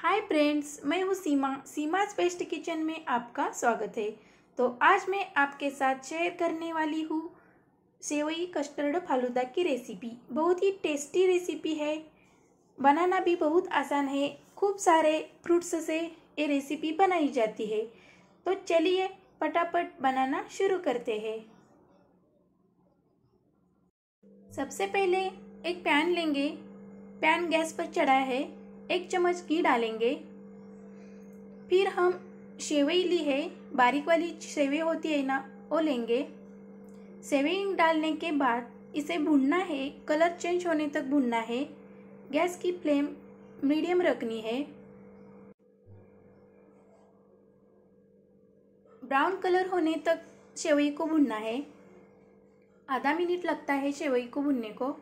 hi friends मैं हूँ सीमा सीमा स्पेस्ट kitchen में आपका स्वागत है तो आज मैं आपके साथ शेयर करने वाली हूँ सेवई कस्टर्ड फालूदा की रेसिपी बहुत ही टेस्टी रेसिपी है बनाना भी बहुत आसान है खूब सारे फ्रूट्स से ये रेसिपी बनाई जाती है तो चलिए फटाफट बनाना शुरू करते हैं सबसे पहले एक पैन लेंगे पैन गैस पर चढ़ा है एक चम्मच घी डालेंगे फिर हम सेवई ली है बारीक वाली सेवई होती है ना वो लेंगे सेवई डालने के बाद इसे भूनना है कलर चेंज होने तक भूनना है गैस की फ्लेम मीडियम रखनी है ब्राउन कलर होने तक सेवई को भुनना है आधा मिनट लगता है सेवई को भुनने को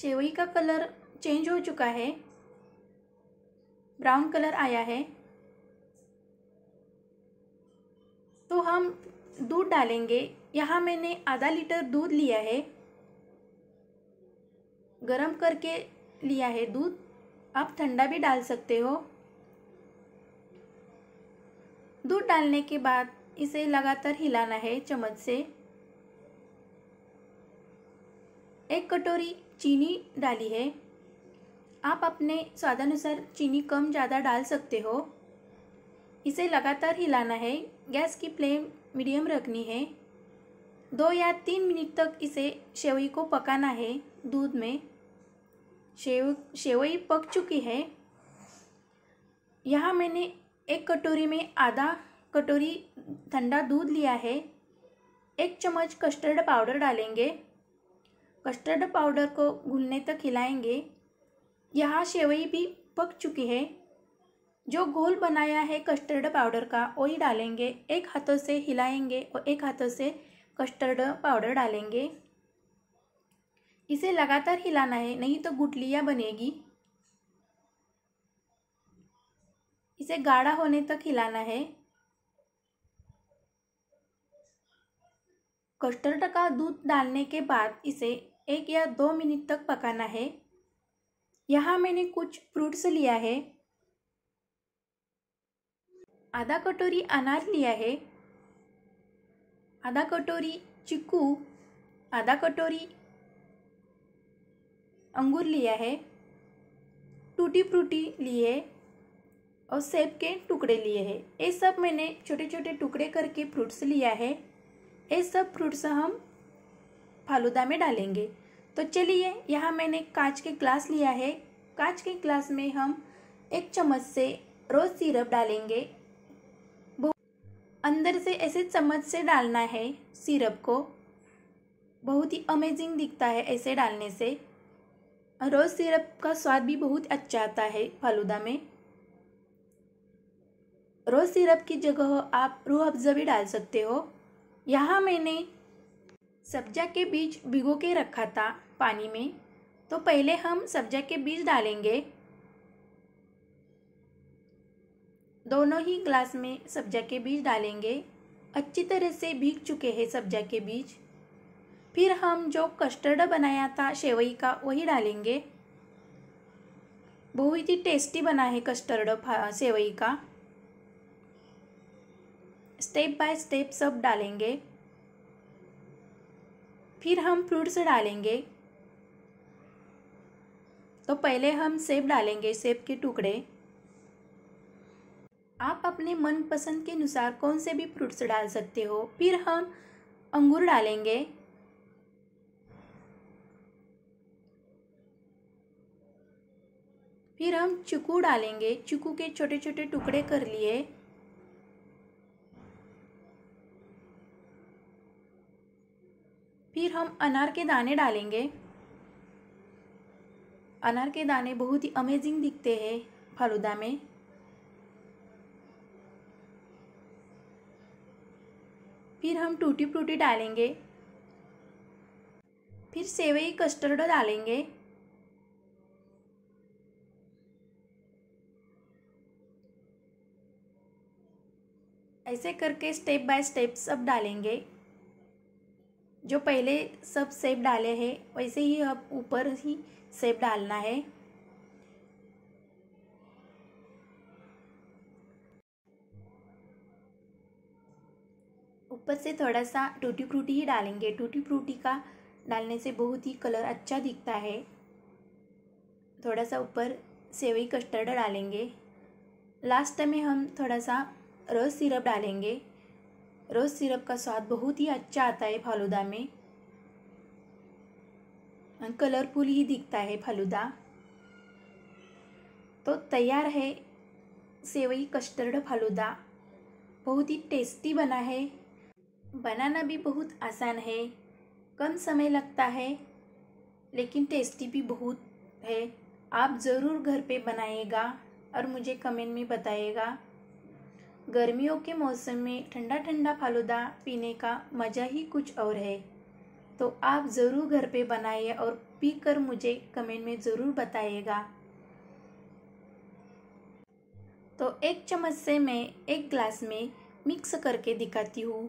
सेवई का कलर चेंज हो चुका है ब्राउन कलर आया है तो हम दूध डालेंगे यहाँ मैंने आधा लीटर दूध लिया है गरम करके लिया है दूध आप ठंडा भी डाल सकते हो दूध डालने के बाद इसे लगातार हिलाना है चम्मच से एक कटोरी चीनी डाली है आप अपने स्वादानुसार चीनी कम ज़्यादा डाल सकते हो इसे लगातार हिलाना है गैस की फ्लेम मीडियम रखनी है दो या तीन मिनट तक इसे सेवई को पकाना है दूध में सेव सेवई पक चुकी है यहाँ मैंने एक कटोरी में आधा कटोरी ठंडा दूध लिया है एक चम्मच कस्टर्ड पाउडर डालेंगे कस्टर्ड पाउडर को घुलने तक हिलाएंगे यहाँ सेवई भी पक चुकी है जो घोल बनाया है कस्टर्ड पाउडर का वही डालेंगे एक हाथों से हिलाएंगे और एक हाथों से कस्टर्ड पाउडर डालेंगे इसे लगातार हिलाना है नहीं तो गुटलियाँ बनेगी इसे गाढ़ा होने तक हिलाना है कस्टर्ड का दूध डालने के बाद इसे एक या दो मिनट तक पकाना है यहाँ मैंने कुछ फ्रूट्स लिया है आधा कटोरी अनार लिया है आधा कटोरी चिक्कू आधा कटोरी अंगूर लिया है टूटी फ्रूटी लिए और सेब के टुकड़े लिए हैं ये सब मैंने छोटे छोटे टुकड़े करके फ्रूट्स लिया है ये सब फ्रूट्स हम फालूदा में डालेंगे तो चलिए यहाँ मैंने कांच के ग्लास लिया है कांच के ग्लास में हम एक चम्मच से रोज़ सिरप डालेंगे अंदर से ऐसे चम्मच से डालना है सिरप को बहुत ही अमेजिंग दिखता है ऐसे डालने से रोज़ सिरप का स्वाद भी बहुत अच्छा आता है फालूदा में रोज़ सिरप की जगह आप रूह अफ़ज़ा भी डाल सकते हो यहाँ मैंने सब्जा के बीज भिगो के रखा था पानी में तो पहले हम सब्जा के बीज डालेंगे दोनों ही ग्लास में सब्जा के बीज डालेंगे अच्छी तरह से भीग चुके हैं सब्जा के बीज फिर हम जो कस्टर्ड बनाया था सेवई का वही डालेंगे बहुत ही टेस्टी बना है कस्टर्ड सेवई का स्टेप बाय स्टेप सब डालेंगे फिर हम फ्रूट्स डालेंगे तो पहले हम सेब डालेंगे सेब के टुकड़े आप अपने मनपसंद के अनुसार कौन से भी फ्रूट्स डाल सकते हो फिर हम अंगूर डालेंगे फिर हम चिकू डालेंगे चिकू के छोटे छोटे टुकड़े कर लिए हम अनार के दाने डालेंगे अनार के दाने बहुत ही अमेजिंग दिखते हैं फालूदा में फिर हम टूटी फ्रूटी डालेंगे फिर सेवई कस्टर्ड डालेंगे ऐसे करके स्टेप बाय स्टेप सब डालेंगे जो पहले सब सेप डाले हैं वैसे ही अब ऊपर ही सेप डालना है ऊपर से थोड़ा सा टूटी फ्रूटी ही डालेंगे टूटी फ्रूटी का डालने से बहुत ही कलर अच्छा दिखता है थोड़ा सा ऊपर सेवई कस्टर्ड डालेंगे लास्ट में हम थोड़ा सा रस सिरप डालेंगे रोज़ सिरप का स्वाद बहुत ही अच्छा आता है फालूदा में कलरफुल ही दिखता है फालूदा तो तैयार है सेवई कस्टर्ड फालूदा बहुत ही टेस्टी बना है बनाना भी बहुत आसान है कम समय लगता है लेकिन टेस्टी भी बहुत है आप ज़रूर घर पे बनाएगा और मुझे कमेंट में बताइएगा गर्मियों के मौसम में ठंडा ठंडा फालूदा पीने का मज़ा ही कुछ और है तो आप ज़रूर घर पे बनाइए और पी कर मुझे कमेंट में ज़रूर बताइएगा तो एक चम्मच से मैं एक ग्लास में मिक्स करके दिखाती हूँ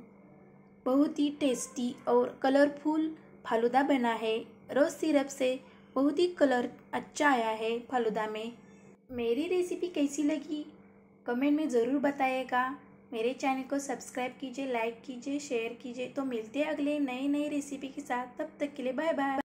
बहुत ही टेस्टी और कलरफुल फालूदा बना है रोज़ सिरप से बहुत ही कलर अच्छा आया है फालूदा में मेरी रेसिपी कैसी लगी कमेंट में ज़रूर बताइएगा मेरे चैनल को सब्सक्राइब कीजिए लाइक कीजिए शेयर कीजिए तो मिलते हैं अगले नई नई रेसिपी के साथ तब तक के लिए बाय बाय